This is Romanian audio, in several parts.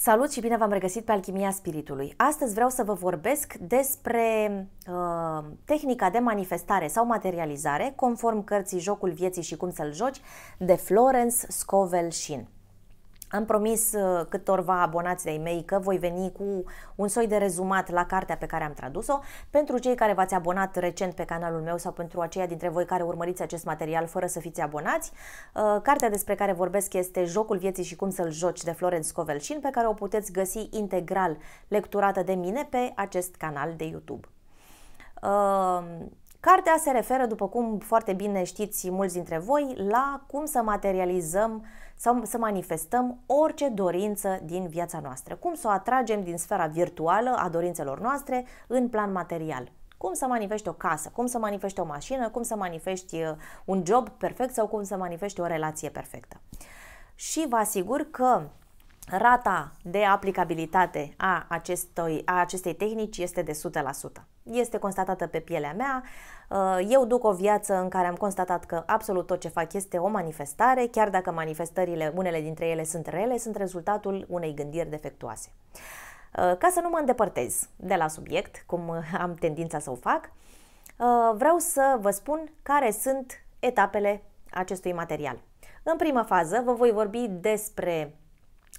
Salut și bine v-am regăsit pe Alchimia Spiritului. Astăzi vreau să vă vorbesc despre uh, tehnica de manifestare sau materializare, conform cărții Jocul vieții și cum să-l joci, de Florence Scovel Sheen. Am promis uh, câtorva abonați de-ai mei că voi veni cu un soi de rezumat la cartea pe care am tradus-o. Pentru cei care v-ați abonat recent pe canalul meu sau pentru aceia dintre voi care urmăriți acest material fără să fiți abonați, uh, cartea despre care vorbesc este Jocul vieții și cum să-l joci de Florence Covelșin, pe care o puteți găsi integral lecturată de mine pe acest canal de YouTube. Uh, cartea se referă, după cum foarte bine știți mulți dintre voi, la cum să materializăm uh, sau să manifestăm orice dorință din viața noastră. Cum să o atragem din sfera virtuală a dorințelor noastre în plan material. Cum să manifesti o casă, cum să manifesti o mașină, cum să manifesti uh, un job perfect sau cum să manifesti o relație perfectă. Și vă asigur că Rata de aplicabilitate a, acestui, a acestei tehnici este de 100%. Este constatată pe pielea mea. Uh, eu duc o viață în care am constatat că absolut tot ce fac este o manifestare, chiar dacă manifestările, unele dintre ele sunt rele, sunt rezultatul unei gândiri defectuoase. Uh, ca să nu mă îndepărtez de la subiect, cum am tendința să o fac, uh, vreau să vă spun care sunt etapele acestui material. În prima fază vă voi vorbi despre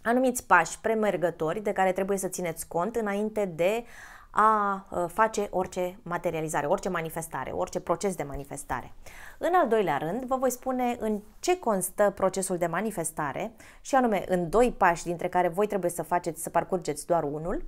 anumiți pași premergători de care trebuie să țineți cont înainte de a uh, face orice materializare, orice manifestare, orice proces de manifestare. În al doilea rând, vă voi spune în ce constă procesul de manifestare și anume în doi pași dintre care voi trebuie să faceți, să parcurgeți doar unul.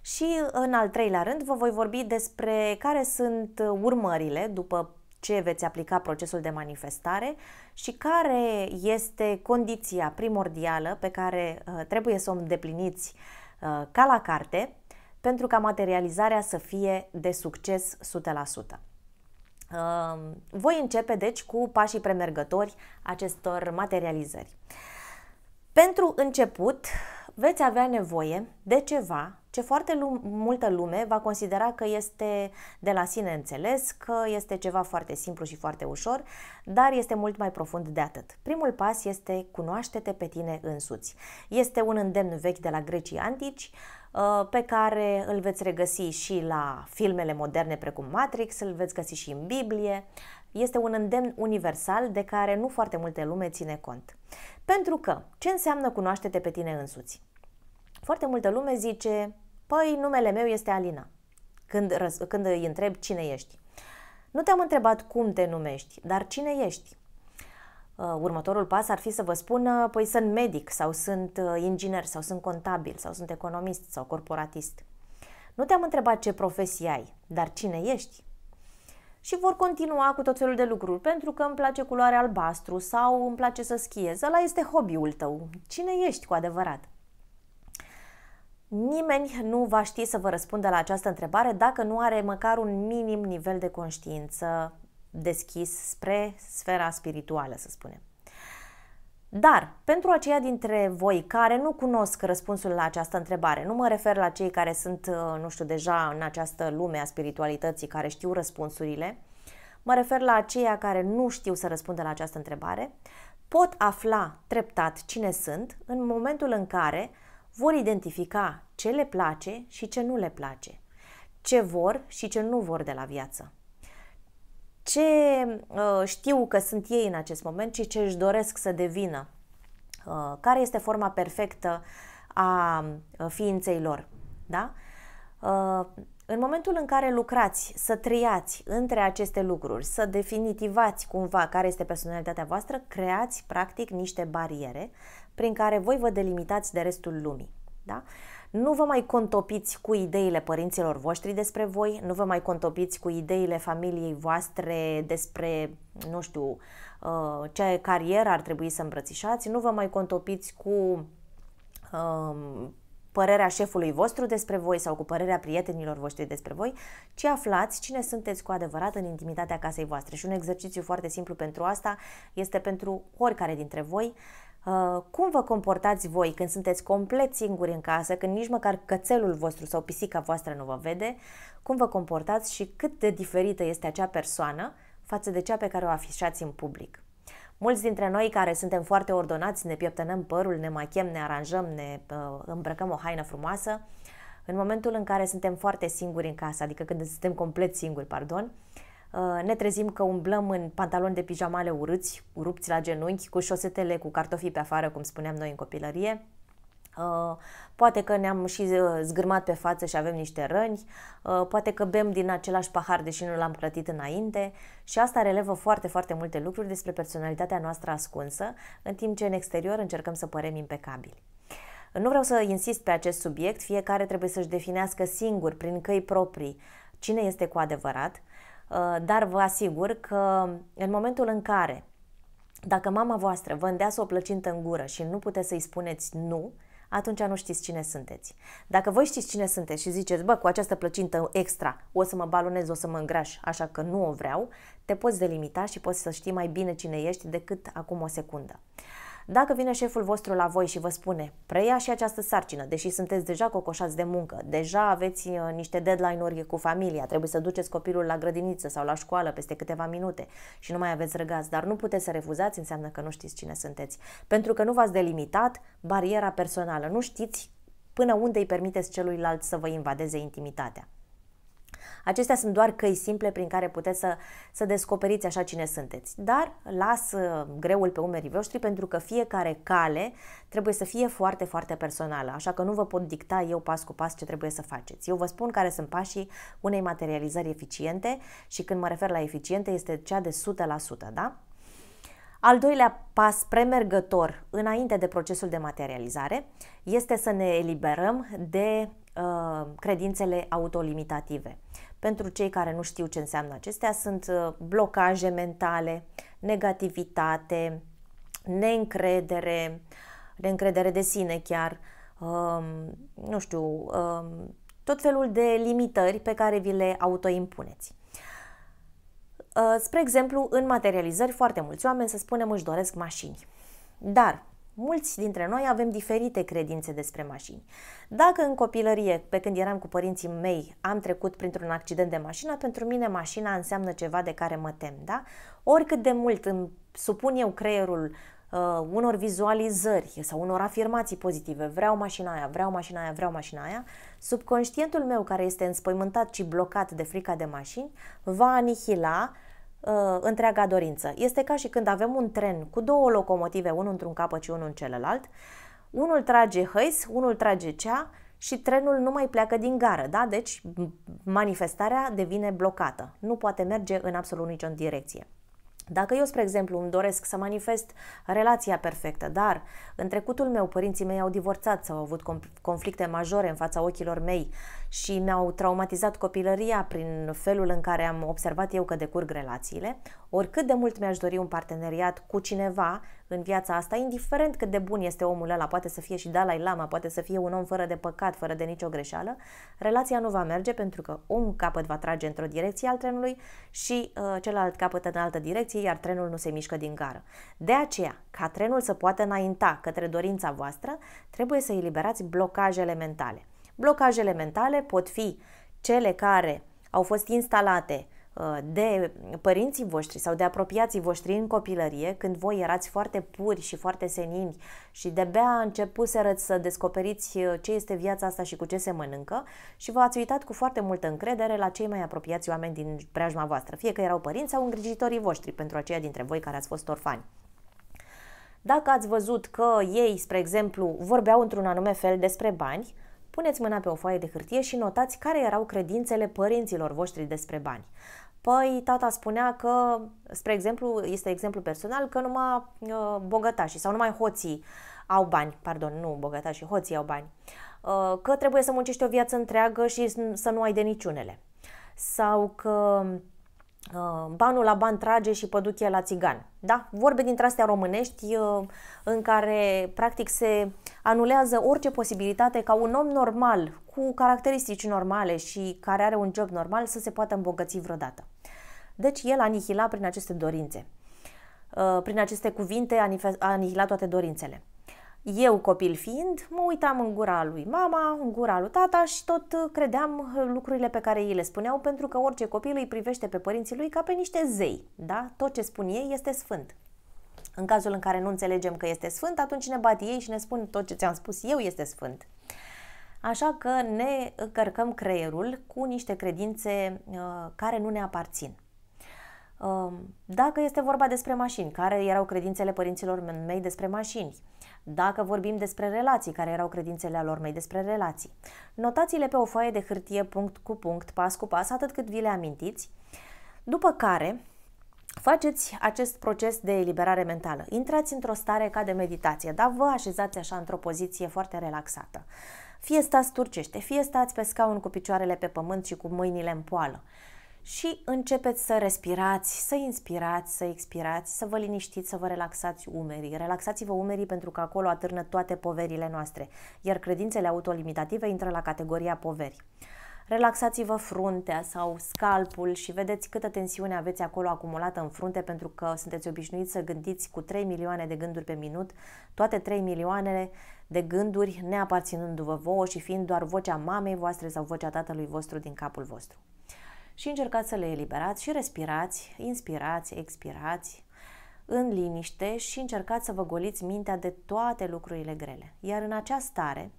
Și în al treilea rând, vă voi vorbi despre care sunt urmările după ce veți aplica procesul de manifestare și care este condiția primordială pe care uh, trebuie să o îndepliniți uh, ca la carte pentru ca materializarea să fie de succes 100%. Uh, voi începe deci cu pașii premergători acestor materializări. Pentru început, veți avea nevoie de ceva ce foarte lum- multă lume va considera că este de la sine înțeles, că este ceva foarte simplu și foarte ușor, dar este mult mai profund de atât. Primul pas este cunoaște-te pe tine însuți. Este un îndemn vechi de la grecii antici, uh, pe care îl veți regăsi și la filmele moderne precum Matrix, îl veți găsi și în Biblie, este un îndemn universal de care nu foarte multe lume ține cont. Pentru că, ce înseamnă cunoaște-te pe tine însuți? Foarte multă lume zice, păi numele meu este Alina, când, când îi întreb cine ești. Nu te-am întrebat cum te numești, dar cine ești? Uh, următorul pas ar fi să vă spună, păi sunt medic sau sunt uh, inginer sau sunt contabil sau sunt economist sau corporatist. Nu te-am întrebat ce profesie ai, dar cine ești? și vor continua cu tot felul de lucruri, pentru că îmi place culoarea albastru sau îmi place să schiez. Ăla este hobby-ul tău. Cine ești cu adevărat? Nimeni nu va ști să vă răspundă la această întrebare dacă nu are măcar un minim nivel de conștiință deschis spre sfera spirituală, să spunem. Dar, pentru aceia dintre voi care nu cunosc răspunsul la această întrebare, nu mă refer la cei care sunt, uh, nu știu, deja în această lume a spiritualității, care știu răspunsurile, mă refer la aceia care nu știu să răspundă la această întrebare, pot afla treptat cine sunt în momentul în care vor identifica ce le place și ce nu le place, ce vor și ce nu vor de la viață ce uh, știu că sunt ei în acest moment și ce își doresc să devină, uh, care este forma perfectă a uh, ființei lor. Da? Uh, în momentul în care lucrați, să triați între aceste lucruri, să definitivați cumva care este personalitatea voastră, creați practic niște bariere prin care voi vă delimitați de restul lumii. Da? Nu vă mai contopiți cu ideile părinților voștri despre voi, nu vă mai contopiți cu ideile familiei voastre despre, nu știu, uh, ce carieră ar trebui să îmbrățișați, nu vă mai contopiți cu um, părerea șefului vostru despre voi sau cu părerea prietenilor voștri despre voi, ci aflați cine sunteți cu adevărat în intimitatea casei voastre. Și un exercițiu foarte simplu pentru asta este pentru oricare dintre voi Uh, cum vă comportați voi când sunteți complet singuri în casă, când nici măcar cățelul vostru sau pisica voastră nu vă vede? Cum vă comportați și cât de diferită este acea persoană față de cea pe care o afișați în public? Mulți dintre noi care suntem foarte ordonați, ne pieptănăm părul, ne machiem, ne aranjăm, ne uh, îmbrăcăm o haină frumoasă, în momentul în care suntem foarte singuri în casă, adică când suntem complet singuri, pardon, uh, Uh, ne trezim că umblăm în pantaloni de pijamale urâți, rupți la genunchi, cu șosetele cu cartofii pe afară, cum spuneam noi în copilărie. Uh, poate că ne-am și uh, zgârmat pe față și avem niște răni, poate că bem din același pahar deși nu l-am clătit înainte și asta relevă foarte, foarte multe lucruri despre personalitatea noastră ascunsă, în timp ce în exterior încercăm să părem impecabili. Nu vreau să insist pe acest subiect, fiecare trebuie să-și definească singur, prin căi proprii, cine este cu adevărat, Uh, dar vă asigur că în momentul în care, dacă mama voastră vă îndeasă o plăcintă în gură și nu puteți să-i spuneți nu, atunci nu știți cine sunteți. Dacă voi știți cine sunteți și ziceți, bă, cu această plăcintă extra o să mă balonez, o să mă îngraș, așa că nu o vreau, te poți delimita și poți să știi mai bine cine ești decât acum o secundă. Uh, dacă vine șeful vostru la voi și vă spune, preia și această sarcină, deși sunteți deja cocoșați de muncă, deja aveți uh, niște deadline-uri cu familia, trebuie să duceți copilul la grădiniță sau la școală peste câteva minute și nu mai aveți răgaz, dar nu puteți să refuzați, înseamnă că nu știți cine sunteți. Pentru că nu v-ați delimitat bariera personală, nu știți până unde îi permiteți celuilalt să vă invadeze intimitatea. Acestea sunt doar căi simple prin care puteți să, să descoperiți așa cine sunteți. Dar las uh, greul pe umerii voștri pentru că fiecare cale trebuie să fie foarte, foarte personală, așa că nu vă pot dicta eu pas cu pas ce trebuie să faceți. Eu vă spun care sunt pașii unei materializări eficiente și când mă refer la eficiente este cea de 100%, da? Al doilea pas premergător înainte de procesul de materializare este să ne eliberăm de Uh, credințele autolimitative. Pentru cei care nu știu ce înseamnă acestea, sunt uh, blocaje mentale, negativitate, neîncredere, neîncredere de sine chiar, um, nu știu, um, tot felul de limitări pe care vi le autoimpuneți. Uh, spre exemplu, în materializări, foarte mulți oameni, să spunem, își doresc mașini. Dar Mulți dintre noi avem diferite credințe despre mașini. Dacă în copilărie, pe când eram cu părinții mei, am trecut printr-un accident de mașină, pentru mine mașina înseamnă ceva de care mă tem, da? Oricât de mult îmi supun eu creierul uh, unor vizualizări sau unor afirmații pozitive, vreau mașina aia, vreau mașina aia, vreau mașina aia, subconștientul meu care este înspăimântat și blocat de frica de mașini va anihila uh, întreaga dorință. Este ca și când avem un tren cu două locomotive, unul într-un capăt și unul în celălalt, unul trage hăis, unul trage cea și trenul nu mai pleacă din gară, da? Deci manifestarea devine blocată, nu poate merge în absolut nicio direcție. Dacă eu, spre exemplu, îmi doresc să manifest relația perfectă, dar în trecutul meu părinții mei au divorțat sau au avut conflicte majore în fața ochilor mei și mi-au traumatizat copilăria prin felul în care am observat eu că decurg relațiile, oricât de mult mi-aș dori un parteneriat cu cineva în viața asta, indiferent cât de bun este omul ăla, poate să fie și Dalai Lama, poate să fie un om fără de păcat, fără de nicio greșeală, relația nu va merge pentru că un capăt va trage într-o direcție al trenului și uh, celălalt capăt în altă direcție, iar trenul nu se mișcă din gară. De aceea, ca trenul să poată înainta către dorința voastră, trebuie să eliberați blocajele elementale. Blocajele mentale pot fi cele care au fost instalate uh, de părinții voștri sau de apropiații voștri în copilărie, când voi erați foarte puri și foarte senini și de-abia începuserăți să descoperiți uh, ce este viața asta și cu ce se mănâncă și v-ați uitat cu foarte multă încredere la cei mai apropiați oameni din preajma voastră, fie că erau părinți sau îngrijitorii voștri pentru aceia dintre voi care ați fost orfani. Dacă ați văzut că ei, spre exemplu, vorbeau într-un anume fel despre bani, Puneți mâna pe o foaie de hârtie și notați care erau credințele părinților voștri despre bani. Păi, tata spunea că, spre exemplu, este exemplu personal, că numai uh, bogătașii sau numai hoții au bani, pardon, nu bogătașii, hoții au bani, uh, că trebuie să muncești o viață întreagă și să nu ai de niciunele. Sau că Uh, banul la ban trage și păduchia la țigan. Da? Vorbe dintre astea românești uh, în care practic se anulează orice posibilitate ca un om normal, cu caracteristici normale și care are un job normal să se poată îmbogăți vreodată. Deci el anihila prin aceste dorințe. Uh, prin aceste cuvinte anihila toate dorințele. Eu, copil fiind, mă uitam în gura lui mama, în gura lui tata și tot uh, credeam uh, lucrurile pe care ei le spuneau, pentru că orice copil îi privește pe părinții lui ca pe niște zei, da? Tot ce spun ei este sfânt. În cazul în care nu înțelegem că este sfânt, atunci ne bat ei și ne spun tot ce ți-am spus eu este sfânt. Așa că ne încărcăm creierul cu niște credințe uh, care nu ne aparțin. Uh, dacă este vorba despre mașini, care erau credințele părinților mei despre mașini? Dacă vorbim despre relații, care erau credințele lor mei despre relații. Notați-le pe o foaie de hârtie punct cu punct, pas cu pas, atât cât vi le amintiți, după care Faceți acest proces de eliberare mentală. Intrați într-o stare ca de meditație, dar vă așezați așa într-o poziție foarte relaxată. Fie stați turcește, fie stați pe scaun cu picioarele pe pământ și cu mâinile în poală și începeți să respirați, să inspirați, să expirați, să vă liniștiți, să vă relaxați umerii. Relaxați-vă umerii pentru că acolo atârnă toate poverile noastre, iar credințele autolimitative intră la categoria poveri. Relaxați-vă fruntea sau scalpul și vedeți câtă tensiune aveți acolo acumulată în frunte pentru că sunteți obișnuiți să gândiți cu 3 milioane de gânduri pe minut, toate 3 milioanele de gânduri neaparținându-vă vouă și fiind doar vocea mamei voastre sau vocea tatălui vostru din capul vostru și încercați să le eliberați și respirați, inspirați, expirați în liniște și încercați să vă goliți mintea de toate lucrurile grele. Iar în această stare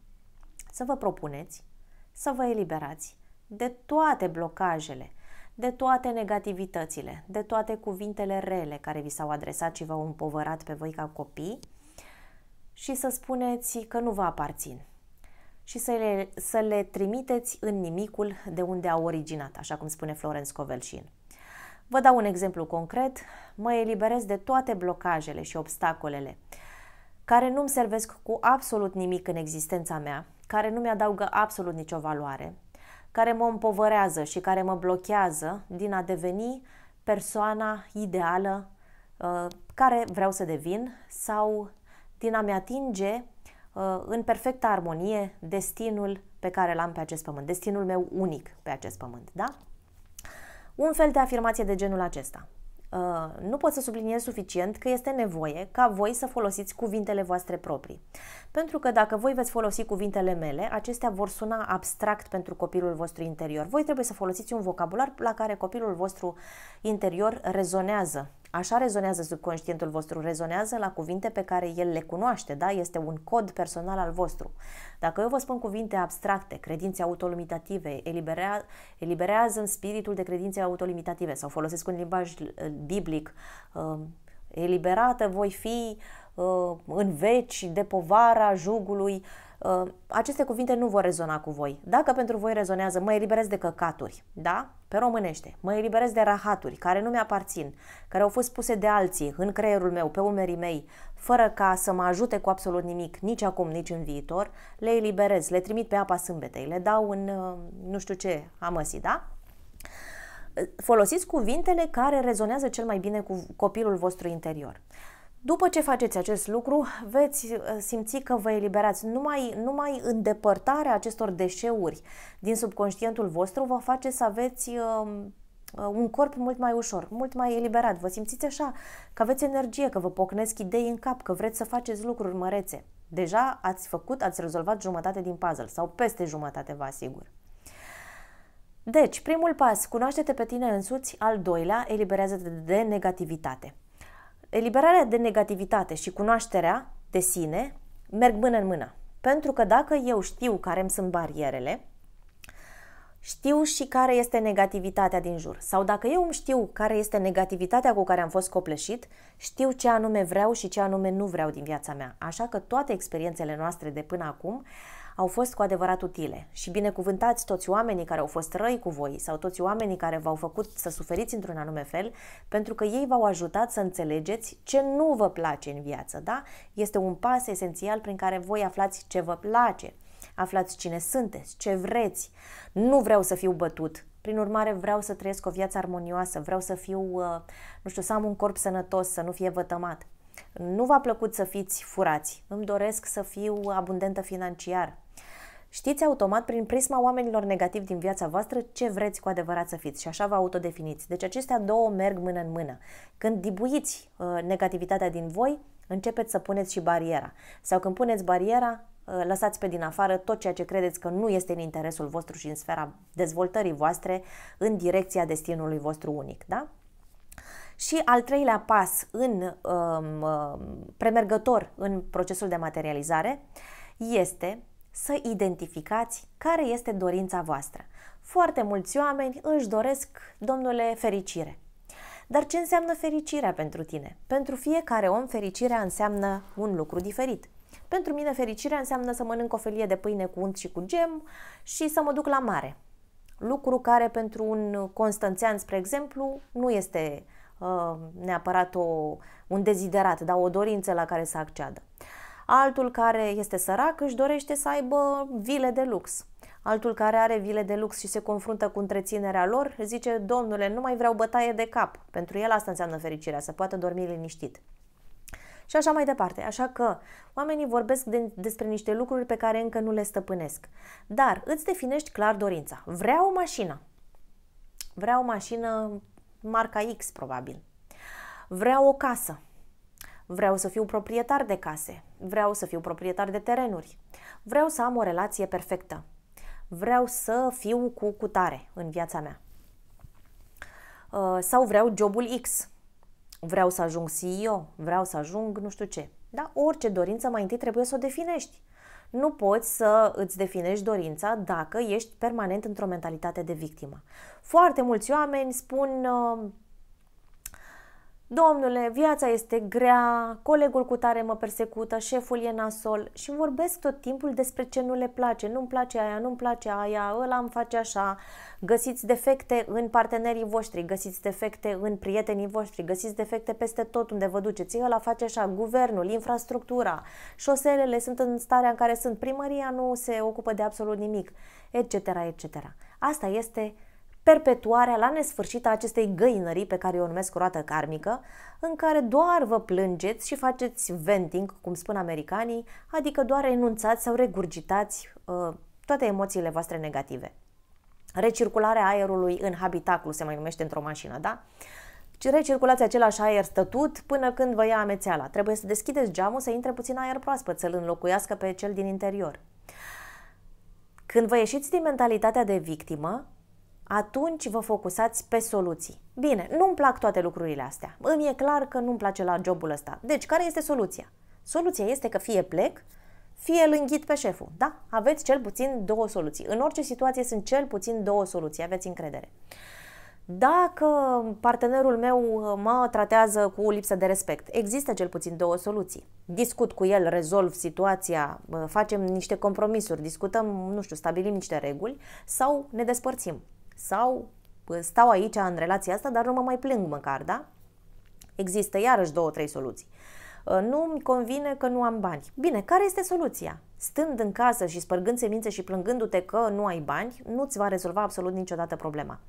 să vă propuneți să vă eliberați de toate blocajele, de toate negativitățile, de toate cuvintele rele care vi s-au adresat și v-au împovărat pe voi ca copii și să spuneți că nu vă aparțin, și să le, să le trimiteți în nimicul de unde au originat, așa cum spune Florence Covelșin. Vă dau un exemplu concret, mă eliberez de toate blocajele și obstacolele care nu-mi servesc cu absolut nimic în existența mea, care nu mi-adaugă absolut nicio valoare, care mă împovărează și care mă blochează din a deveni persoana ideală uh, care vreau să devin sau din a-mi atinge Uh, în perfectă armonie destinul pe care l-am pe acest pământ, destinul meu unic pe acest pământ, da? Un fel de afirmație de genul acesta. Uh, nu pot să subliniez suficient că este nevoie ca voi să folosiți cuvintele voastre proprii. Pentru că dacă voi veți folosi cuvintele mele, acestea vor suna abstract pentru copilul vostru interior. Voi trebuie să folosiți un vocabular la care copilul vostru interior rezonează Așa rezonează subconștientul vostru, rezonează la cuvinte pe care el le cunoaște, da? Este un cod personal al vostru. Dacă eu vă spun cuvinte abstracte, credințe autolimitative, eliberea, eliberează în spiritul de credințe autolimitative sau folosesc un limbaj uh, biblic, um, eliberată voi fi uh, în veci de povara jugului, Ă, aceste cuvinte nu vor rezona cu voi. Dacă pentru voi rezonează, mă eliberez de căcaturi, da? Pe românește, mă eliberez de rahaturi care nu mi-aparțin, care au fost puse de alții în creierul meu, pe umerii mei, fără ca să mă ajute cu absolut nimic, nici acum, nici în viitor, le eliberez, le trimit pe apa sâmbetei, le dau în ă, nu știu ce amăsi, da? Folosiți cuvintele care rezonează cel mai bine cu copilul vostru interior. După ce faceți acest lucru, veți uh, simți că vă eliberați. Numai, numai îndepărtarea acestor deșeuri din subconștientul vostru vă face să aveți um, uh, un corp mult mai ușor, mult mai eliberat. Vă simțiți așa că aveți energie, că vă pocnesc idei în cap, că vreți să faceți lucruri mărețe. Deja ați făcut, ați rezolvat jumătate din puzzle sau peste jumătate, vă asigur. Deci, primul pas, cunoaște-te pe tine însuți, al doilea, eliberează-te de negativitate. Eliberarea de negativitate și cunoașterea de sine merg mână în mână. Pentru că dacă eu știu care îmi sunt barierele, știu și care este negativitatea din jur. Sau dacă eu îmi știu care este negativitatea cu care am fost copleșit, știu ce anume vreau și ce anume nu vreau din viața mea. Așa că toate experiențele noastre de până acum uh, au fost cu adevărat utile și binecuvântați toți oamenii care au fost răi cu voi sau toți oamenii care v-au făcut să suferiți într-un anume fel, pentru că ei v-au ajutat să înțelegeți ce nu vă place în viață, da? Este un pas esențial prin care voi aflați ce vă place. Aflați cine sunteți, ce vreți. Nu vreau să fiu bătut, prin urmare, vreau să trăiesc o viață armonioasă, vreau să fiu, uh, nu știu, să am un corp sănătos, să nu fie vătămat. Nu v-a plăcut să fiți furați. Îmi doresc să fiu abundentă financiar. Știți automat prin prisma oamenilor negativi din viața voastră ce vreți cu adevărat să fiți și așa vă autodefiniți. Deci acestea două merg mână în mână. Când dibuiți uh, negativitatea din voi, începeți să puneți și bariera. Sau când puneți bariera, uh, lăsați pe din afară tot ceea ce credeți că nu este în interesul vostru și în sfera dezvoltării voastre în direcția destinului vostru unic, da? Și al treilea pas în um, uh, premergător în procesul de materializare este să identificați care este dorința voastră. Foarte mulți oameni își doresc, domnule, fericire. Dar ce înseamnă fericirea pentru tine? Pentru fiecare om, fericirea înseamnă un lucru diferit. Pentru mine, fericirea înseamnă să mănânc o felie de pâine cu unt și cu gem și să mă duc la mare. Lucru care pentru un constanțean, spre exemplu, nu este uh, neapărat o, un deziderat, dar o dorință la care să acceadă. Uh, altul care este sărac își dorește să aibă vile de lux. Altul care are vile de lux și se confruntă cu întreținerea lor zice, domnule, nu mai vreau bătaie de cap. Pentru el asta înseamnă fericirea, să poată dormi liniștit. Și așa mai departe. Așa că oamenii vorbesc de, despre niște lucruri pe care încă nu le stăpânesc. Dar îți definești clar dorința. Vreau o mașină. Vreau o mașină marca X, probabil. Vreau o casă. Vreau să fiu proprietar de case vreau să fiu proprietar de terenuri, vreau să am o relație perfectă, vreau să fiu cu cutare în viața mea uh, sau vreau jobul X, vreau să ajung CEO, vreau să ajung nu știu ce. Da? Orice dorință mai întâi trebuie să o definești. Nu poți să îți definești dorința dacă ești permanent într-o mentalitate de victimă. Foarte mulți oameni spun uh, Domnule, viața este grea, colegul cu tare mă persecută, șeful e nasol și vorbesc tot timpul despre ce nu le place. Nu-mi place aia, nu-mi place aia, ăla îmi face așa. Găsiți defecte în partenerii voștri, găsiți defecte în prietenii voștri, găsiți defecte peste tot unde vă duceți. Ăla face așa, guvernul, infrastructura, șoselele sunt în starea în care sunt, primăria nu se ocupă de absolut nimic, etc., etc. Asta este perpetuarea la nesfârșit a acestei găinării pe care o numesc roată karmică, în care doar vă plângeți și faceți venting, cum spun americanii, adică doar renunțați sau regurgitați uh, toate emoțiile voastre negative. Recircularea aerului în habitaclu se mai numește într-o mașină, da? recirculați același aer stătut până când vă ia amețeala. Trebuie să deschideți geamul să intre puțin aer proaspăt, să-l înlocuiască pe cel din interior. Când vă ieșiți din mentalitatea de victimă, atunci vă focusați pe soluții. Bine, nu-mi plac toate lucrurile astea. Îmi e clar că nu-mi place la jobul ăsta. Deci, care este soluția? Soluția este că fie plec, fie îl înghit pe șeful. Da, aveți cel puțin două soluții. În orice situație sunt cel puțin două soluții, aveți încredere. Dacă partenerul meu uh, mă tratează cu lipsă de respect, există cel puțin două soluții. Discut cu el, rezolv situația, uh, facem niște compromisuri, discutăm, nu știu, stabilim niște reguli sau ne despărțim. Sau păi, stau aici în relația asta, dar nu mă mai plâng măcar, da? Există iarăși două, trei soluții. Ă, nu mi convine că nu am bani. Bine, care este soluția? Stând în casă și spărgând semințe și plângându-te că nu ai bani, nu-ți va rezolva absolut niciodată problema.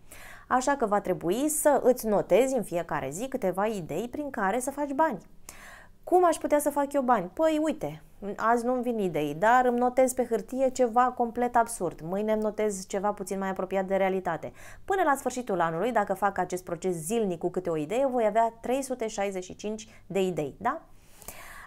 Așa că va trebui să îți notezi în fiecare zi câteva idei prin care să faci bani. Cum aș putea să fac eu bani? Păi, uite, azi nu-mi vin idei, dar îmi notez pe hârtie ceva complet absurd, mâine îmi notez ceva puțin mai apropiat de realitate. Până la sfârșitul anului, dacă fac acest proces zilnic cu câte o idee, voi avea 365 de idei, da?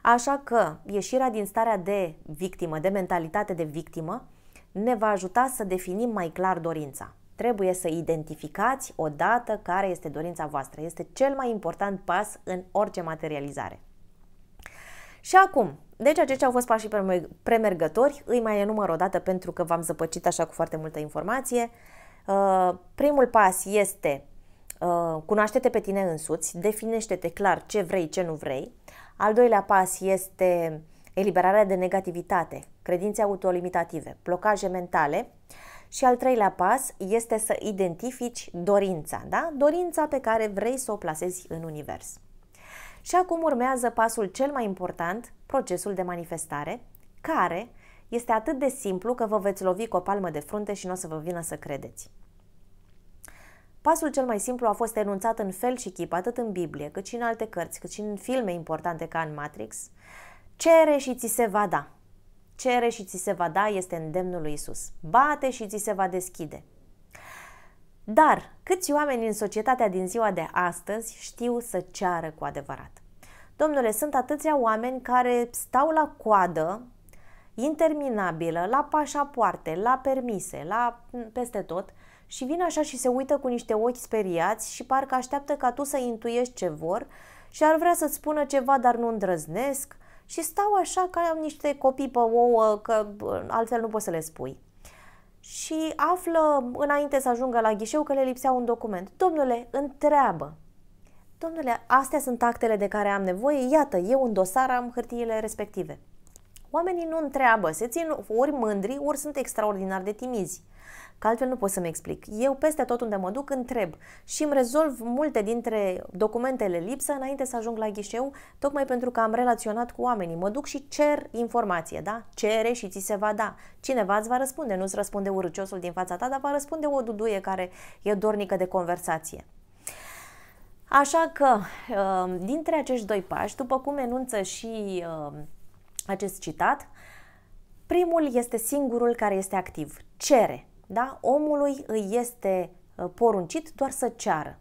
Așa că ieșirea din starea de victimă, de mentalitate de victimă, ne va ajuta să definim mai clar dorința. Trebuie să identificați odată care este dorința voastră. Este cel mai important pas în orice materializare. Și acum, deci aceștia au fost pașii premergători, îi mai enumăr o dată pentru că v-am zăpăcit așa cu foarte multă informație. Uh, primul pas este uh, cunoaște-te pe tine însuți, definește-te clar ce vrei, ce nu vrei. Al doilea pas este eliberarea de negativitate, credințe autolimitative, blocaje mentale. Și al treilea pas este să identifici dorința, da? Dorința pe care vrei să o plasezi în univers. Și acum urmează pasul cel mai important, procesul de manifestare, care este atât de simplu că vă veți lovi cu o palmă de frunte și nu o să vă vină să credeți. Pasul cel mai simplu a fost enunțat în fel și chip, atât în Biblie, cât și în alte cărți, cât și în filme importante ca în Matrix. Cere și ți se va da. Cere și ți se va da este îndemnul lui Isus. Bate și ți se va deschide. Dar câți oameni în societatea din ziua de astăzi știu să ceară cu adevărat? Domnule, sunt atâția oameni care stau la coadă interminabilă, la pașapoarte, la permise, la mm, peste tot și vin așa și se uită cu niște ochi speriați și parcă așteaptă ca tu să intuiești ce vor și ar vrea să-ți spună ceva, dar nu îndrăznesc și stau așa ca niște copii pe ouă, că altfel nu poți să le spui și află înainte să ajungă la ghișeu că le lipsea un document. Domnule, întreabă. Domnule, astea sunt actele de care am nevoie, iată, eu în dosar am hârtiile respective. Oamenii nu întreabă, se țin ori mândri, ori sunt extraordinar de timizi. Că altfel nu pot să-mi explic. Eu peste tot unde mă duc întreb și îmi rezolv multe dintre documentele lipsă înainte să ajung la ghișeu, tocmai pentru că am relaționat cu oamenii. Mă duc și cer informație, da? Cere și ți se va da. Cineva îți va răspunde, nu-ți răspunde urâciosul din fața ta, dar va răspunde o duduie care e dornică de conversație. Așa că, ă, dintre acești doi pași, după cum enunță și ă, acest citat. Primul este singurul care este activ. Cere. Da? Omului îi este ă, poruncit doar să ceară.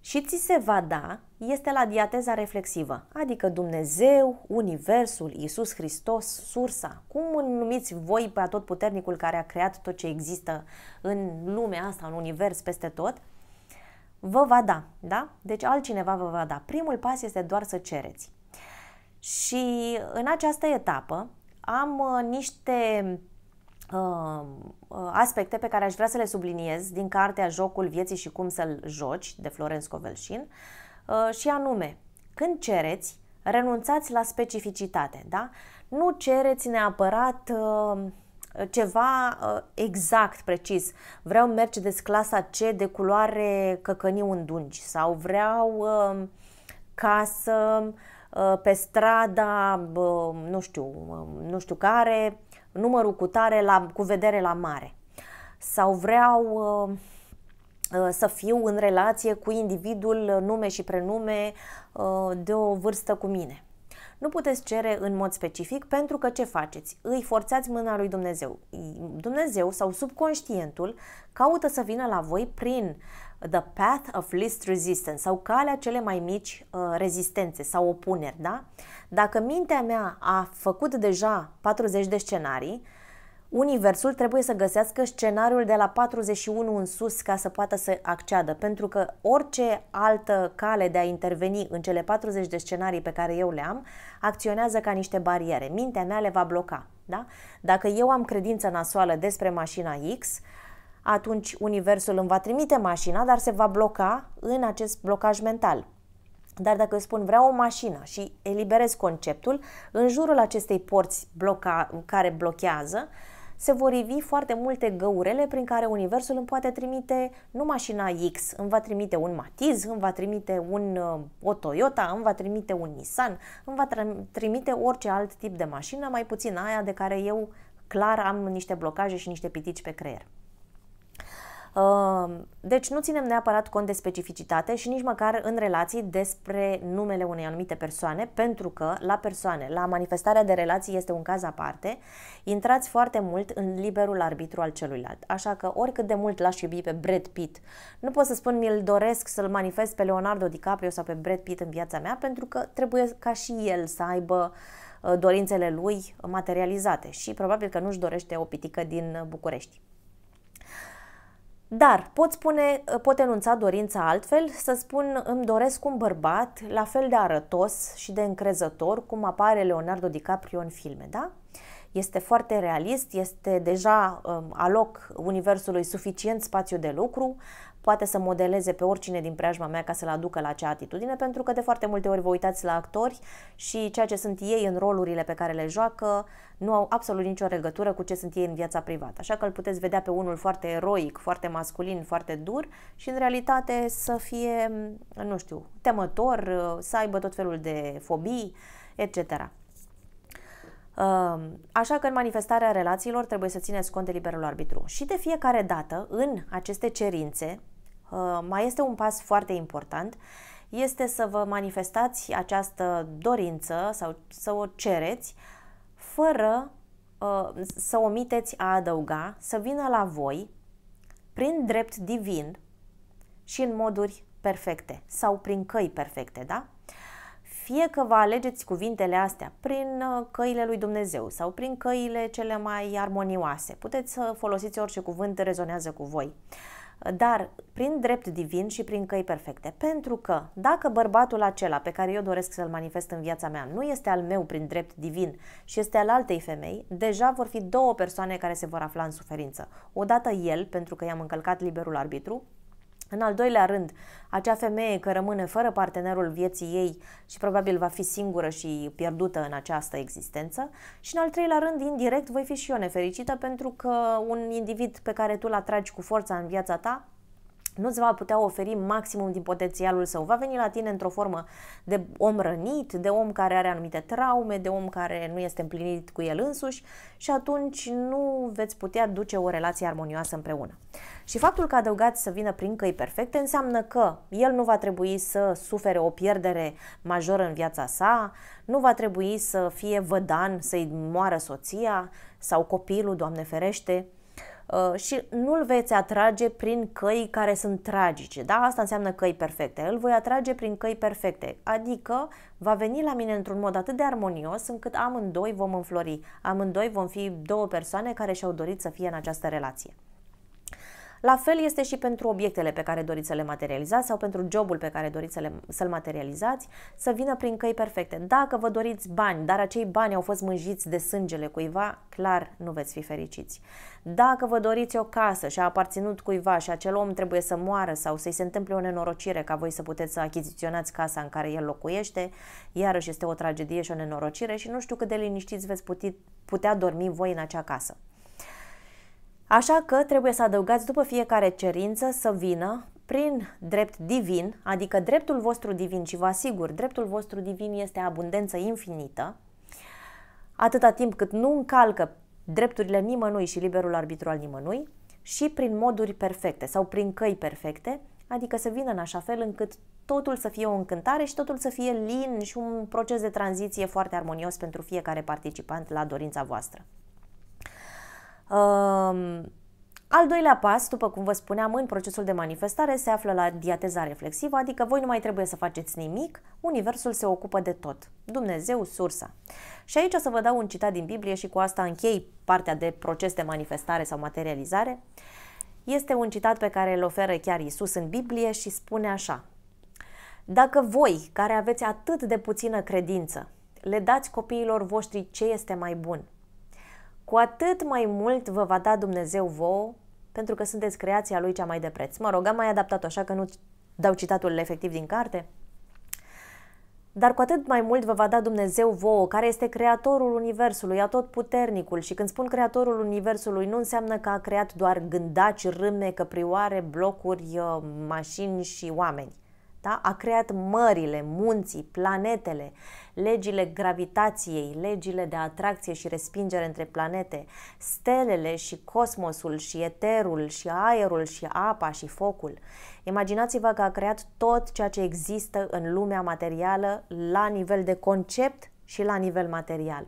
Și ți se va da este la diateza reflexivă, adică Dumnezeu, Universul, Iisus Hristos, sursa, cum numiți voi pe tot puternicul care a creat tot ce există în lumea asta, în univers, peste tot, vă va da, da? Deci altcineva vă va da. Primul pas este doar să cereți. Și în această etapă am uh, niște uh, uh, aspecte pe care aș vrea să le subliniez din cartea Jocul vieții și cum să-l joci de Florenț Covelșin uh, și anume, când cereți, renunțați la specificitate, da? Nu cereți neapărat uh, ceva uh, exact, precis. Vreau Mercedes clasa C de culoare căcăniu în dungi sau vreau uh, ca să uh, Uh, pe strada, nu știu, uh, nu știu care, numărul cu tare la, cu vedere la mare. Sau vreau uh, să fiu în relație cu individul nume și prenume de o vârstă cu mine. Nu puteți cere în mod specific pentru că ce faceți? Îi forțați mâna lui Dumnezeu. Dumnezeu sau subconștientul caută să vină la voi prin the path of least resistance sau calea cele mai mici uh, rezistențe sau opuneri, da? Dacă mintea mea a făcut deja 40 de scenarii, Universul trebuie să găsească scenariul de la 41 în sus ca să poată să acceadă, pentru că orice altă cale de a interveni în cele 40 de scenarii pe care eu le am, acționează ca niște bariere. Mintea mea le va bloca. Da? Dacă eu am credință nasoală despre mașina X, uh, atunci universul îmi va trimite mașina, dar se va bloca în acest blocaj mental. Dar dacă eu spun vreau o mașină și eliberez conceptul, în jurul acestei porți bloca, care blochează, se vor ivi foarte multe găurele prin care Universul îmi poate trimite nu mașina X, îmi va trimite un Matiz, îmi va trimite un, uh, o Toyota, îmi va trimite un Nissan, îmi va trimite orice alt tip de mașină, mai puțin aia de care eu clar am niște blocaje și niște pitici pe creier. Deci nu ținem neapărat cont de specificitate și nici măcar în relații despre numele unei anumite persoane, pentru că la persoane, la manifestarea de relații este un caz aparte, intrați foarte mult în liberul arbitru al celuilalt. Așa că oricât de mult l-aș iubi pe Brad Pitt, nu pot să spun mi-l doresc să-l manifest pe Leonardo DiCaprio sau pe Brad Pitt în viața mea, pentru că trebuie ca și el să aibă uh, dorințele lui materializate și probabil că nu-și dorește o pitică din București. Dar pot spune, pot enunța dorința altfel, să spun îmi doresc un bărbat la fel de arătos și de încrezător cum apare Leonardo DiCaprio în filme, da? Este foarte realist, este deja um, aloc universului suficient spațiu de lucru, poate să modeleze pe oricine din preajma mea ca să-l aducă la acea atitudine, pentru că de foarte multe ori vă uitați la actori și ceea ce sunt ei în rolurile pe care le joacă nu au absolut nicio legătură cu ce sunt ei în viața privată. Așa că îl puteți vedea pe unul foarte eroic, foarte masculin, foarte dur și în realitate să fie, nu știu, temător, să aibă tot felul de fobii, etc. Ehm, așa că în manifestarea relațiilor trebuie să țineți cont de liberul arbitru. Și de fiecare dată, în aceste cerințe, Uh, mai este un pas foarte important, este să vă manifestați această dorință sau să o cereți fără uh, să omiteți a adăuga, să vină la voi prin drept divin și în moduri perfecte sau prin căi perfecte, da? Fie că vă alegeți cuvintele astea prin uh, căile lui Dumnezeu sau prin căile cele mai armonioase, puteți să folosiți orice cuvânt rezonează cu voi dar prin drept divin și prin căi perfecte. Pentru că dacă bărbatul acela pe care eu doresc să-l manifest în viața mea nu este al meu prin drept divin și este al altei femei, deja vor fi două persoane care se vor afla în suferință. Odată el, pentru că i-am încălcat liberul arbitru, în al doilea rând, acea femeie că rămâne fără partenerul vieții ei și probabil va fi singură și pierdută în această existență. Și în al treilea rând, indirect, voi fi și eu nefericită pentru că un individ pe care tu l atragi cu forța în viața ta nu-ți va putea oferi maximum din potențialul său. Va veni la tine într-o formă de om rănit, de om care are anumite traume, de om care nu este împlinit cu el însuși și atunci nu veți putea duce o relație armonioasă împreună. Și faptul că adăugați să vină prin căi perfecte înseamnă că el nu va trebui să sufere o pierdere majoră în viața sa, nu va trebui să fie vădan, să-i moară soția sau copilul, Doamne ferește, Uh, și nu-l veți atrage prin căi care sunt tragice. Da? Asta înseamnă căi perfecte. Îl voi atrage prin căi perfecte, adică va veni la mine într-un mod atât de armonios încât amândoi vom înflori, amândoi vom fi două persoane care și-au dorit să fie în această relație. La fel este și pentru obiectele pe care doriți să le materializați sau pentru jobul pe care doriți să le, să-l materializați, să vină prin căi perfecte. Dacă vă doriți bani, dar acei bani au fost mânjiți de sângele cuiva, clar nu veți fi fericiți. Dacă vă doriți o casă și a aparținut cuiva și acel om trebuie să moară sau să-i se întâmple o nenorocire ca voi să puteți să achiziționați casa în care el locuiește, iarăși este o tragedie și o nenorocire și nu știu cât de liniștiți veți putea dormi voi în acea casă. Așa că trebuie să adăugați după fiecare cerință să vină prin drept divin, adică dreptul vostru divin și vă asigur, dreptul vostru divin este abundență infinită, atâta timp cât nu încalcă drepturile nimănui și liberul arbitru al nimănui, și prin moduri perfecte sau prin căi perfecte, adică să vină în așa fel încât totul să fie o încântare și totul să fie lin și un proces de tranziție foarte armonios pentru fiecare participant la dorința voastră. Al doilea pas, după cum vă spuneam, în procesul de manifestare se află la diateza reflexivă, adică voi nu mai trebuie să faceți nimic, Universul se ocupă de tot. Dumnezeu, sursa. Și aici o să vă dau un citat din Biblie și cu asta închei partea de proces de manifestare sau materializare. Este un citat pe care îl oferă chiar Isus în Biblie și spune așa. Dacă voi, care aveți atât de puțină credință, le dați copiilor voștri ce este mai bun – cu atât mai mult vă va da Dumnezeu vouă pentru că sunteți creația lui cea mai de preț. Mă rog, am mai adaptat așa că nu dau citatul efectiv din carte. Dar cu atât mai mult vă va da Dumnezeu vouă, care este creatorul Universului, atotputernicul. Și când spun creatorul Universului, nu înseamnă că a creat doar gândaci, râme, căprioare, blocuri, uh, mașini și oameni da? a creat mările, munții, planetele, legile gravitației, legile de atracție și respingere între planete, stelele și cosmosul și eterul și aerul și apa și focul. Imaginați-vă că a creat tot ceea ce există în lumea materială la nivel de concept și la nivel material.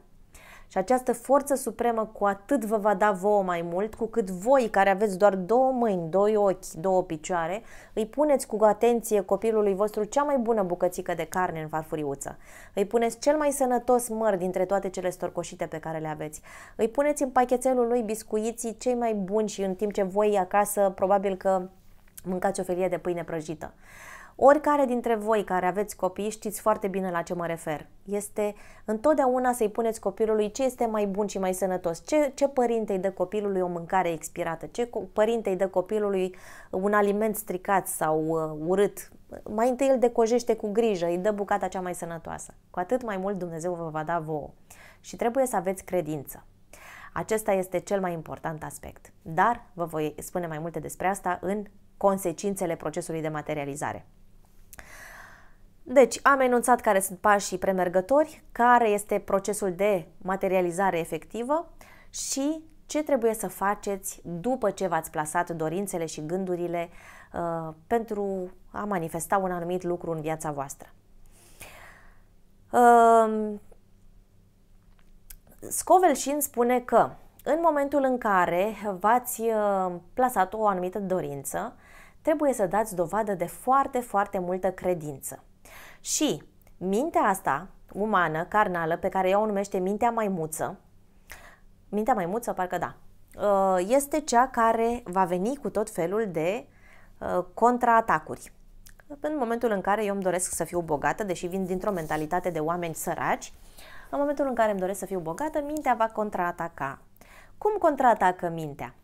Și această forță supremă cu atât vă va da vouă mai mult, cu cât voi, care aveți doar două mâini, doi ochi, două picioare, îi puneți cu atenție copilului vostru cea mai bună bucățică de carne în farfuriuță. Îi puneți cel mai sănătos măr dintre toate cele storcoșite pe care le aveți. Îi puneți în pachetelul lui biscuiții cei mai buni și în timp ce voi acasă probabil că mâncați o felie de pâine prăjită. Uh, Oricare dintre voi care aveți copii știți foarte bine la ce mă refer. Este întotdeauna să-i puneți copilului ce este mai bun și mai sănătos, ce, ce părinte îi dă copilului o mâncare expirată, ce părinte îi dă copilului un aliment stricat sau uh, urât. Mai întâi îl decojește cu grijă, îi dă bucata cea mai sănătoasă. Cu atât mai mult Dumnezeu vă va da vouă. Și trebuie să aveți credință. Acesta este cel mai important aspect. Dar vă voi spune mai multe despre asta în consecințele procesului de materializare. Deci, am enunțat care sunt pașii premergători, care este procesul de materializare efectivă și ce trebuie să faceți după ce v-ați plasat dorințele și gândurile uh, pentru a manifesta un anumit lucru în viața voastră. Uh, um, și spune că în momentul în care v-ați uh, plasat o anumită dorință, trebuie să dați dovadă de foarte, foarte multă credință. Și mintea asta umană, carnală, pe care ea o numește mintea maimuță, mintea maimuță, parcă da, uh, este cea care va veni cu tot felul de uh, contraatacuri. În momentul în care eu îmi doresc să fiu bogată, deși vin dintr-o mentalitate de oameni săraci, în momentul în care îmi doresc să fiu bogată, mintea va contraataca. Cum contraatacă mintea?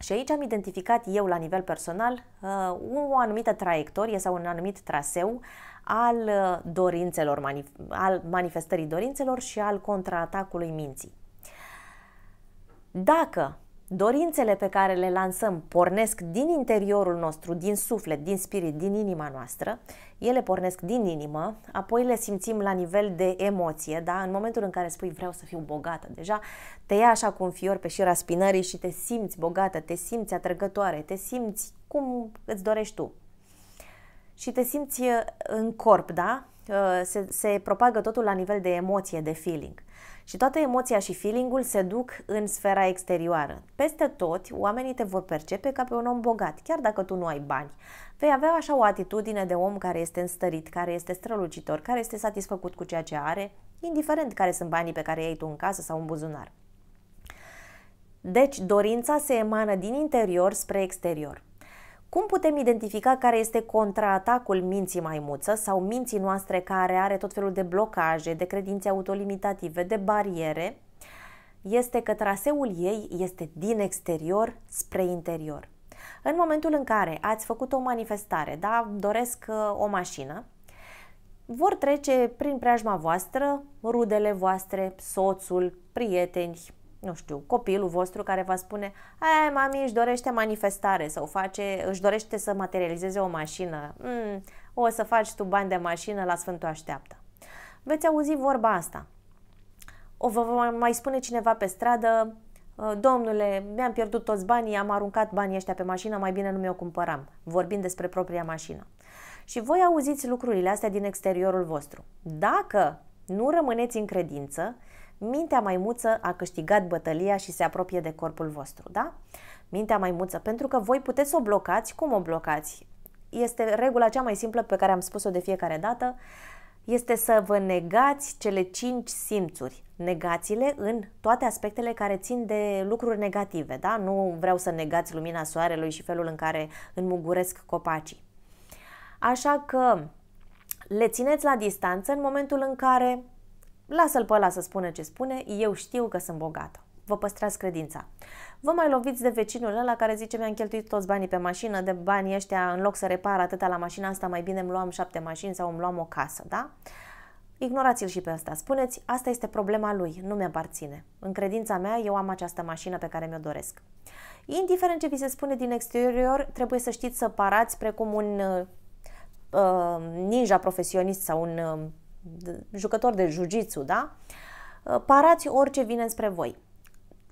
Și aici am identificat eu la nivel personal uh, o anumită traiectorie sau un anumit traseu al uh, dorințelor, al manifestării dorințelor și al contraatacului minții. Dacă dorințele pe care le lansăm pornesc din interiorul nostru, din suflet, din spirit, din inima noastră, ele pornesc din inimă, apoi le simțim la nivel de emoție, da? în momentul în care spui vreau să fiu bogată, deja te ia așa cu un fior pe șira spinării și te simți bogată, te simți atrăgătoare, te simți cum îți dorești tu și te simți uh, în corp, da? Uh, se, se propagă totul la nivel de emoție, de feeling. Și toată emoția și feelingul se duc în sfera exterioară. Peste tot, oamenii te vor percepe ca pe un om bogat, chiar dacă tu nu ai bani. Vei avea așa o atitudine de om care este înstărit, care este strălucitor, care este satisfăcut cu ceea ce are, indiferent care sunt banii pe care ai tu în casă sau în buzunar. Deci, dorința se emană din interior spre exterior. Cum putem identifica care este contraatacul minții maimuță sau minții noastre care are tot felul de blocaje, de credințe autolimitative, de bariere? Este că traseul ei este din exterior spre interior. În momentul în care ați făcut o manifestare, da, doresc uh, o mașină, vor trece prin preajma voastră rudele voastre, soțul, prieteni, nu știu, copilul vostru care vă spune e, mami își dorește manifestare sau face, își dorește să materializeze o mașină, mm, o să faci tu bani de mașină la Sfântul Așteaptă. Veți auzi vorba asta. O vă mai spune cineva pe stradă, uh, domnule, mi-am pierdut toți banii, am aruncat banii ăștia pe mașină, mai bine nu mi-o cumpăram, vorbind despre propria mașină. Și voi auziți lucrurile astea din exteriorul vostru. Dacă nu rămâneți în credință, mintea maimuță a câștigat bătălia și se apropie de corpul vostru, da? Mintea maimuță, pentru că voi puteți să o blocați, cum o blocați? Este regula cea mai simplă pe care am spus-o de fiecare dată, este să vă negați cele cinci simțuri. negațiile în toate aspectele care țin de lucruri negative, da? Nu vreau să negați lumina soarelui și felul în care înmuguresc copacii. Așa că le țineți la distanță în momentul în care Lasă-l pe ăla să spună ce spune, eu știu că sunt bogată. Vă păstrați credința. Vă mai loviți de vecinul ăla care zice mi-am cheltuit toți banii pe mașină, de banii ăștia în loc să repar atâta la mașina asta, mai bine îmi luam șapte mașini sau îmi luam o casă, da? Ignorați-l și pe asta. Spuneți, asta este problema lui, nu mi-aparține. În credința mea, eu am această mașină pe care mi-o doresc. Indiferent ce vi se spune din exterior, trebuie să știți să parați precum un uh, uh ninja profesionist sau un uh, Jucător de jiu da? Uh, parați orice vine spre voi.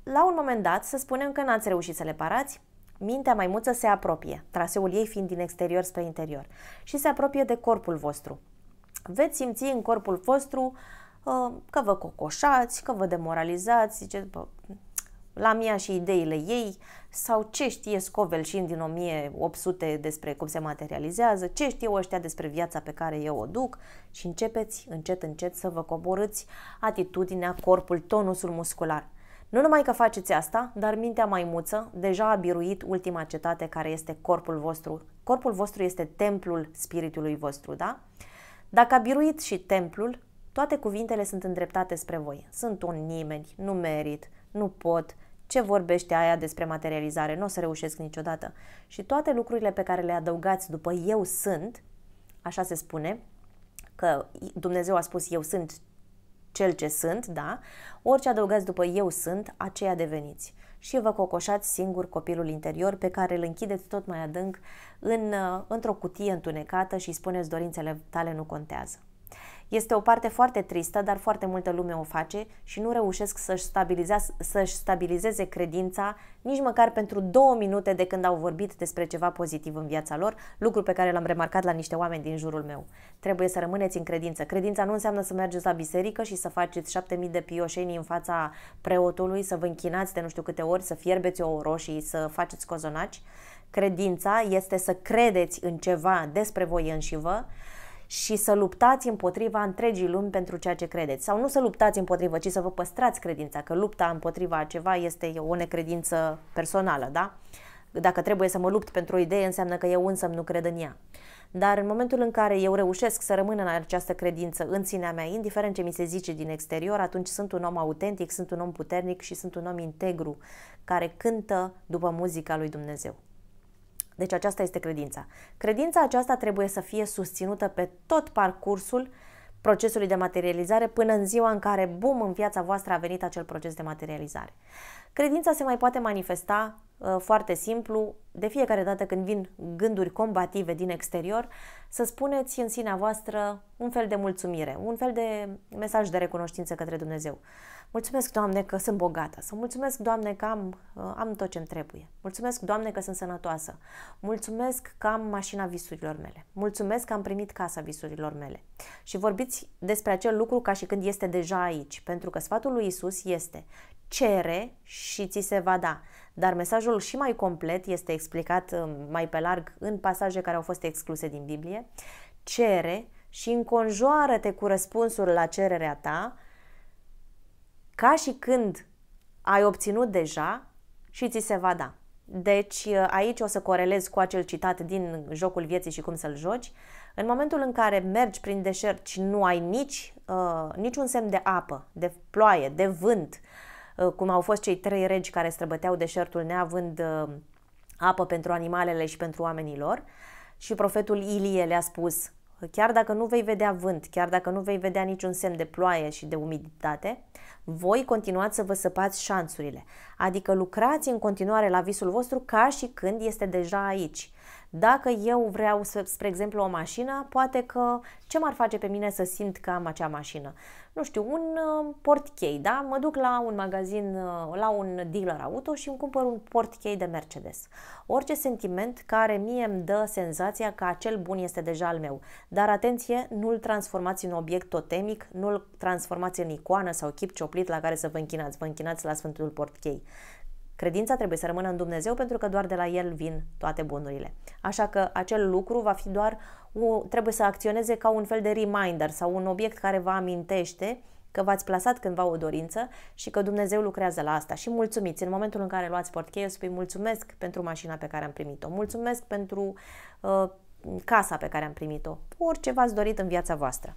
La un moment dat, să spunem că n-ați reușit să le parați, mintea maimuță se apropie, traseul ei fiind din exterior spre interior, și se apropie de corpul vostru. Veți simți în corpul vostru uh, că vă cocoșați, că vă demoralizați, ziceți, bă, la mia și ideile ei, sau ce știe și din 1800 despre cum se materializează, ce știu ăștia despre viața pe care eu o duc și începeți încet, încet să vă coborâți atitudinea, corpul, tonusul muscular. Nu numai că faceți asta, dar mintea maimuță deja a biruit ultima cetate care este corpul vostru. Corpul vostru este templul spiritului vostru, da? Dacă a biruit și templul, toate cuvintele sunt îndreptate spre voi. Sunt un nimeni, nu merit, nu pot, ce vorbește aia despre materializare? Nu o să reușesc niciodată. Și toate lucrurile pe care le adăugați după eu sunt, așa se spune, că Dumnezeu a spus eu sunt cel ce sunt, da? Orice adăugați după eu sunt, aceea deveniți. Și vă cocoșați singur copilul interior pe care îl închideți tot mai adânc în, uh, într-o cutie întunecată și spuneți dorințele tale nu contează. Este o parte foarte tristă, dar foarte multă lume o face și nu reușesc să-și, să stabilizeze credința nici măcar pentru două minute de când au vorbit despre ceva pozitiv în viața lor, lucru pe care l-am remarcat la niște oameni din jurul meu. Trebuie să rămâneți în credință. Credința nu înseamnă să mergeți la biserică și să faceți șapte mii de pioșenii în fața preotului, să vă închinați de nu știu câte ori, să fierbeți o roșii, să faceți cozonaci. Credința este să credeți în ceva despre voi înși vă, și să luptați împotriva întregii lumi pentru ceea ce credeți. Sau nu să luptați împotriva, ci să vă păstrați credința, că lupta împotriva ceva este o necredință personală, da? Dacă trebuie să mă lupt pentru o idee, înseamnă că eu însă nu cred în ea. Dar în momentul în care eu reușesc să rămân în această credință în sinea mea, indiferent ce mi se zice din exterior, atunci sunt un om autentic, sunt un om puternic și sunt un om integru care cântă după muzica lui Dumnezeu. Deci aceasta este credința. Credința aceasta trebuie să fie susținută pe tot parcursul procesului de materializare până în ziua în care, bum, în viața voastră a venit acel proces de materializare. Credința se mai poate manifesta uh, foarte simplu, de fiecare dată când vin gânduri combative din exterior, să spuneți în sinea voastră un fel de mulțumire, un fel de mesaj de recunoștință către Dumnezeu. Mulțumesc, Doamne, că sunt bogată, sau mulțumesc, Doamne, că am, uh, am tot ce-mi trebuie, mulțumesc, Doamne, că sunt sănătoasă, mulțumesc că am mașina visurilor mele, mulțumesc că am primit casa visurilor mele. Și vorbiți despre acel lucru ca și când este deja aici, pentru că sfatul lui Isus este cere și ți se va da. Dar mesajul și mai complet este explicat um, mai pe larg în pasaje care au fost excluse din Biblie. Cere și înconjoară-te cu răspunsul la cererea ta, ca și când ai obținut deja și ți se va da. Deci uh, aici o să corelez cu acel citat din Jocul vieții și cum să-l joci. În momentul în care mergi prin deșert și nu ai nici, uh, niciun semn de apă, de ploaie, de vânt, uh, Uh, cum au fost cei trei regi care străbăteau deșertul neavând uh, apă pentru animalele și pentru oamenii lor. Și profetul Ilie le-a spus, chiar dacă nu vei vedea vânt, chiar dacă nu vei vedea niciun semn de ploaie și de umiditate, voi continuați să vă săpați șansurile, adică lucrați în continuare la visul vostru ca și când este deja aici. Dacă eu vreau, să, spre exemplu, o mașină, poate că ce m-ar face pe mine să simt că am acea mașină? Nu știu, un uh, portchei, da? Mă duc la un magazin, uh, la un dealer auto și îmi cumpăr un portchei de Mercedes. Orice sentiment care mie îmi dă senzația că acel bun este deja al meu. Dar atenție, nu-l transformați în obiect totemic, nu-l transformați în icoană sau chip cioplit la care să vă închinați. Vă închinați la Sfântul Portchei. Credința trebuie să rămână în Dumnezeu pentru că doar de la El vin toate bunurile. Așa că acel lucru va fi doar, o, trebuie să acționeze ca un fel de reminder sau un obiect care vă amintește că v-ați plasat cândva o dorință și că Dumnezeu lucrează la asta. Și mulțumiți în momentul în care luați portcheie, spui mulțumesc pentru mașina pe care am primit-o, mulțumesc pentru uh, casa pe care am primit-o, orice v-ați dorit în viața voastră.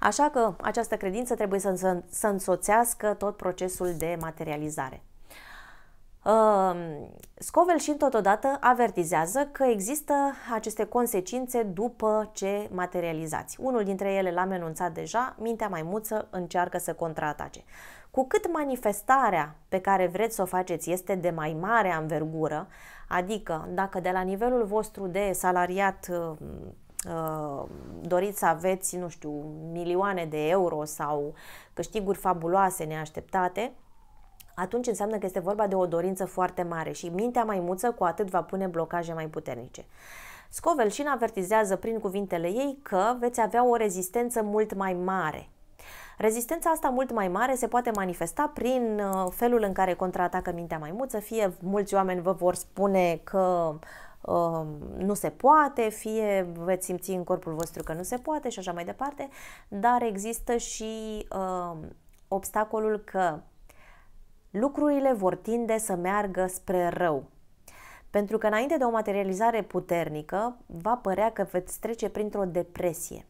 Așa că această credință trebuie să, să, să însoțească tot procesul de materializare. Ehm, Scovel și totodată avertizează că există aceste consecințe după ce materializați. Unul dintre ele l-am enunțat deja, mintea maimuță încearcă să contraatace. Cu cât manifestarea pe care vreți să o faceți este de mai mare anvergură, adică dacă de la nivelul vostru de salariat ehm, ehm, doriți să aveți, nu știu, milioane de euro sau câștiguri fabuloase neașteptate, atunci înseamnă că este vorba de o dorință foarte mare și mintea maimuță cu atât va pune blocaje mai puternice. Scovel și avertizează prin cuvintele ei că veți avea o rezistență mult mai mare. Rezistența asta mult mai mare se poate manifesta prin uh, felul în care contraatacă mintea maimuță, fie mulți oameni vă vor spune că Uh, nu se poate, fie veți simți în corpul vostru că nu se poate și așa mai departe, dar există și uh, obstacolul că lucrurile vor tinde să meargă spre rău. Pentru că înainte de o materializare puternică, va părea că veți trece printr-o depresie.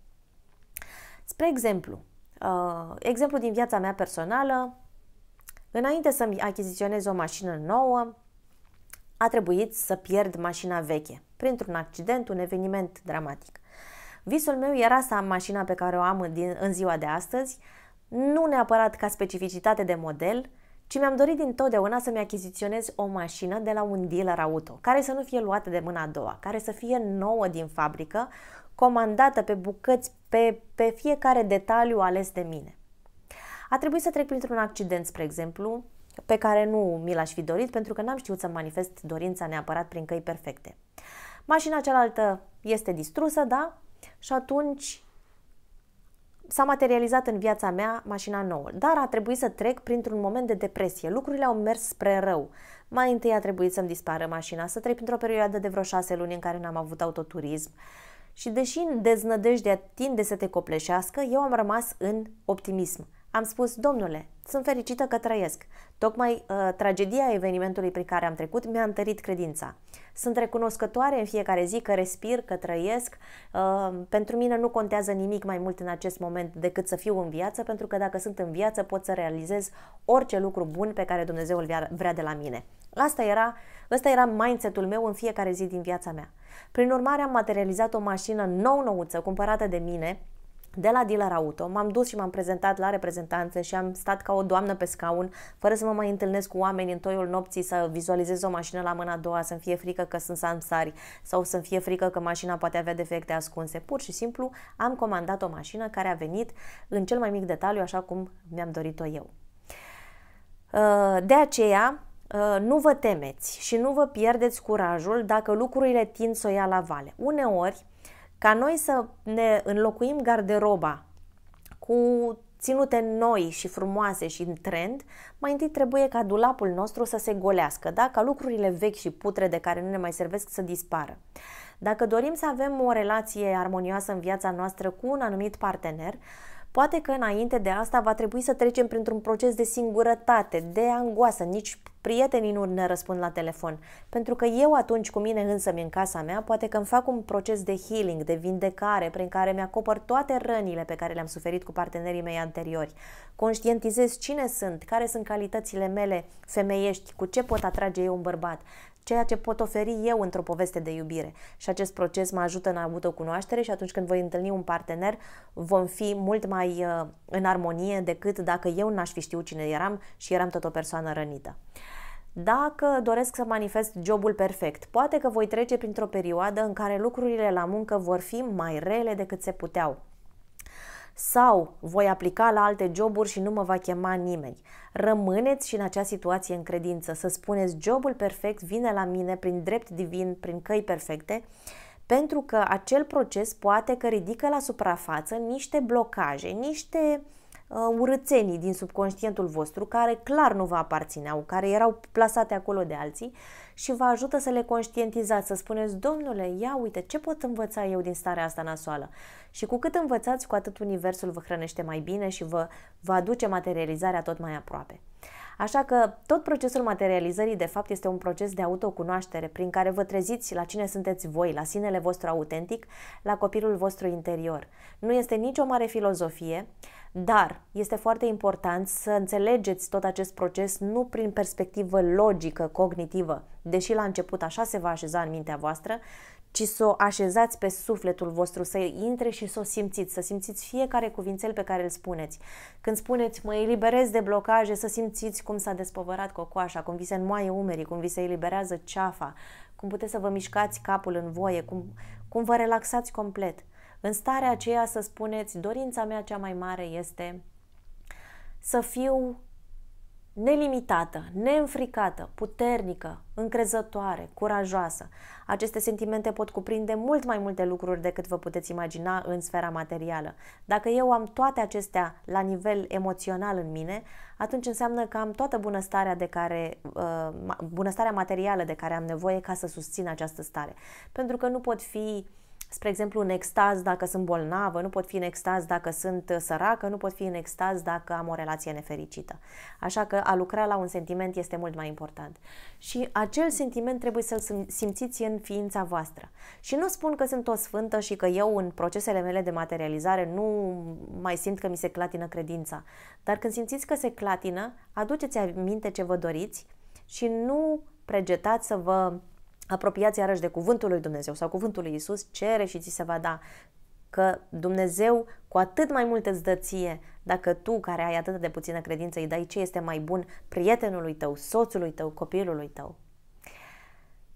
Spre exemplu, uh, exemplu din viața mea personală, înainte să-mi achiziționez o mașină nouă, a trebuit să pierd mașina veche, printr-un accident, un eveniment dramatic. Visul meu era să am mașina pe care o am din, în ziua de astăzi, nu neapărat ca specificitate de model, ci mi-am dorit din totdeauna să-mi achiziționez o mașină de la un dealer auto, care să nu fie luată de mâna a doua, care să fie nouă din fabrică, comandată pe bucăți, pe, pe fiecare detaliu ales de mine. A trebuit să trec printr-un accident, spre exemplu, pe care nu mi l-aș fi dorit pentru că n-am știut să manifest dorința neapărat prin căi perfecte. Mașina cealaltă este distrusă, da? Și atunci S-a materializat în viața mea mașina nouă, dar a trebuit să trec printr-un moment de depresie. Lucrurile au mers spre rău. Mai întâi a trebuit să-mi dispară mașina, să trec printr-o perioadă de vreo șase luni în care n-am avut autoturism. Și deși în deznădejdea tinde să te copleșească, eu am rămas în optimism. Am spus, domnule, sunt fericită că trăiesc. Tocmai uh, tragedia evenimentului prin care am trecut mi-a întărit credința. Sunt recunoscătoare în fiecare zi că respir, că trăiesc. Uh, pentru mine nu contează nimic mai mult în acest moment decât să fiu în viață, pentru că dacă sunt în viață pot să realizez orice lucru bun pe care Dumnezeu îl vrea de la mine. Asta era, ăsta era mindset-ul meu în fiecare zi din viața mea. Prin urmare, am materializat o mașină nou-nouță, cumpărată de mine, de la dealer auto, m-am dus și m-am prezentat la reprezentanță și am stat ca o doamnă pe scaun, fără să mă mai întâlnesc cu oameni în toiul nopții, să vizualizez o mașină la mâna a doua, să-mi fie frică că sunt samsari sau să-mi fie frică că mașina poate avea defecte ascunse. Pur și simplu am comandat o mașină care a venit în cel mai mic detaliu, așa cum mi-am dorit-o eu. Uh, de aceea, uh, nu vă temeți și nu vă pierdeți curajul dacă lucrurile tind să o ia la vale. Uneori, ca noi să ne înlocuim garderoba cu ținute noi și frumoase și în trend, mai întâi trebuie ca dulapul nostru să se golească, da? ca lucrurile vechi și putre de care nu ne mai servesc să dispară. Dacă dorim să avem o relație armonioasă în viața noastră cu un anumit partener, Poate că înainte de asta va trebui să trecem printr-un proces de singurătate, de angoasă, nici prietenii nu ne răspund la telefon. Pentru că eu atunci cu mine însă în casa mea, poate că îmi fac un proces de healing, de vindecare, prin care mi-acopăr toate rănile pe care le-am suferit cu partenerii mei anteriori. Conștientizez cine sunt, care sunt calitățile mele femeiești, cu ce pot atrage eu un bărbat ceea ce pot oferi eu într-o poveste de iubire. Și acest proces mă ajută în autocunoaștere și atunci când voi întâlni un partener, vom fi mult mai uh, în armonie decât dacă eu n-aș fi știut cine eram și eram tot o persoană rănită. Dacă doresc să manifest jobul perfect, poate că voi trece printr-o perioadă în care lucrurile la muncă vor fi mai rele decât se puteau sau voi aplica la alte joburi și nu mă va chema nimeni. Rămâneți și în acea situație în credință, să spuneți jobul perfect vine la mine prin drept divin, prin căi perfecte, pentru că acel proces poate că ridică la suprafață niște blocaje, niște uh, urățenii din subconștientul vostru care clar nu vă aparțineau, care erau plasate acolo de alții și vă ajută să le conștientizați, să spuneți, domnule, ia uite, ce pot învăța eu din starea asta nasoală? Și cu cât învățați, cu atât universul vă hrănește mai bine și vă, vă aduce materializarea tot mai aproape. Așa că tot procesul materializării de fapt este un proces de autocunoaștere prin care vă treziți la cine sunteți voi, la sinele vostru autentic, la copilul vostru interior. Nu este nicio mare filozofie, dar este foarte important să înțelegeți tot acest proces nu prin perspectivă logică, cognitivă, deși la început așa se va așeza în mintea voastră, ci să o așezați pe sufletul vostru, să intre și să o simțiți, să simțiți fiecare cuvințel pe care îl spuneți. Când spuneți, mă eliberez de blocaje, să simțiți cum s-a despovărat cocoașa, cum vi se înmoaie umerii, cum vi se eliberează ceafa, cum puteți să vă mișcați capul în voie, cum, cum vă relaxați complet. În starea aceea să spuneți, dorința mea cea mai mare este să fiu nelimitată, neînfricată, puternică, încrezătoare, curajoasă. Aceste sentimente pot cuprinde mult mai multe lucruri decât vă puteți imagina în sfera materială. Dacă eu am toate acestea la nivel emoțional în mine, atunci înseamnă că am toată bunăstarea, de care, uh, bunăstarea materială de care am nevoie ca să susțin această stare. Pentru că nu pot fi spre exemplu, în extaz dacă sunt bolnavă, nu pot fi în extaz dacă sunt uh, săracă, nu pot fi în extaz dacă am o relație nefericită. Așa că a lucra la un sentiment este mult mai important. Și acel sentiment trebuie să-l simțiți în ființa voastră. Și nu spun că sunt o sfântă și că eu în procesele mele de materializare nu mai simt că mi se clatină credința, dar când simțiți că se clatină, aduceți aminte ce vă doriți și nu pregetați să vă apropiați iarăși de cuvântul lui Dumnezeu sau cuvântul lui Isus, cere și ți se va da că Dumnezeu cu atât mai multe îți dă ție dacă tu, care ai atât de puțină credință, îi dai ce este mai bun prietenului tău, soțului tău, copilului tău.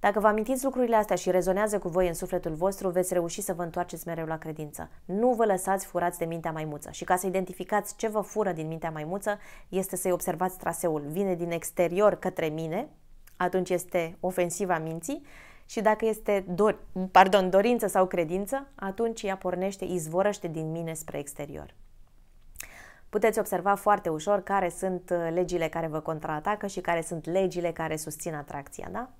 Dacă vă amintiți lucrurile astea și rezonează cu voi în sufletul vostru, veți reuși să vă întoarceți mereu la credință. Nu vă lăsați furați de mintea maimuță și ca să identificați ce vă fură din mintea maimuță, este să-i observați traseul. Vine din exterior către mine, atunci este ofensiva minții și dacă este dor, pardon, dorință sau credință, atunci ea pornește, izvorăște din mine spre exterior. Puteți observa foarte ușor care sunt uh, legile care vă contraatacă și care sunt legile care susțin atracția, da?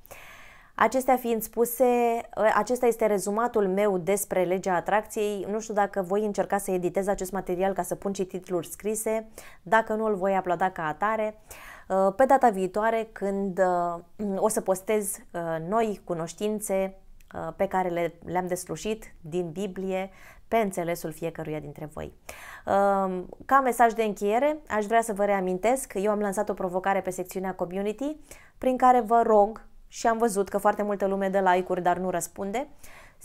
Acestea fiind spuse, uh, acesta este rezumatul meu despre legea atracției. Nu știu dacă voi încerca să editez acest material ca să pun și titluri scrise, dacă nu îl voi aplauda ca atare. Uh, Uh, pe data viitoare când uh, o să postez uh, noi cunoștințe pe care le, le-am deslușit din Biblie pe înțelesul fiecăruia dintre voi. Ca mesaj de încheiere, aș vrea să vă reamintesc, eu am lansat o provocare pe secțiunea community prin care vă rog și am văzut că foarte multă lume dă like-uri, dar nu răspunde,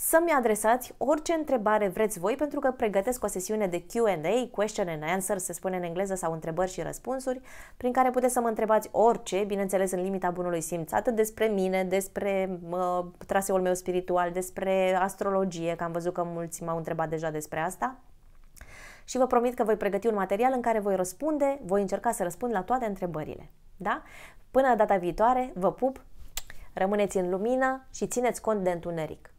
să-mi adresați orice întrebare vreți voi, pentru că pregătesc o sesiune de Q&A, question and answer, se spune în engleză, sau întrebări și răspunsuri, prin care puteți să mă întrebați orice, bineînțeles în limita bunului simț, atât despre mine, despre uh, traseul meu spiritual, despre astrologie, că am văzut că mulți m-au întrebat deja despre asta, și vă promit că voi pregăti un material în care voi răspunde, voi încerca să răspund la toate întrebările. Da? Până data viitoare, vă pup, rămâneți în lumină și țineți cont de întuneric.